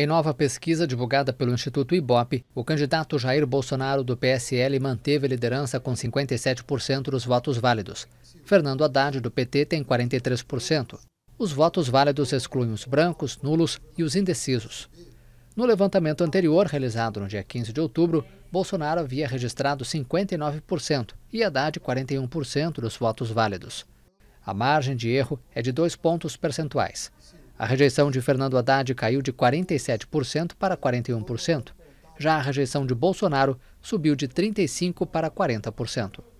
Em nova pesquisa divulgada pelo Instituto Ibope, o candidato Jair Bolsonaro do PSL manteve a liderança com 57% dos votos válidos. Fernando Haddad do PT tem 43%. Os votos válidos excluem os brancos, nulos e os indecisos. No levantamento anterior, realizado no dia 15 de outubro, Bolsonaro havia registrado 59% e Haddad 41% dos votos válidos. A margem de erro é de dois pontos percentuais. A rejeição de Fernando Haddad caiu de 47% para 41%. Já a rejeição de Bolsonaro subiu de 35% para 40%.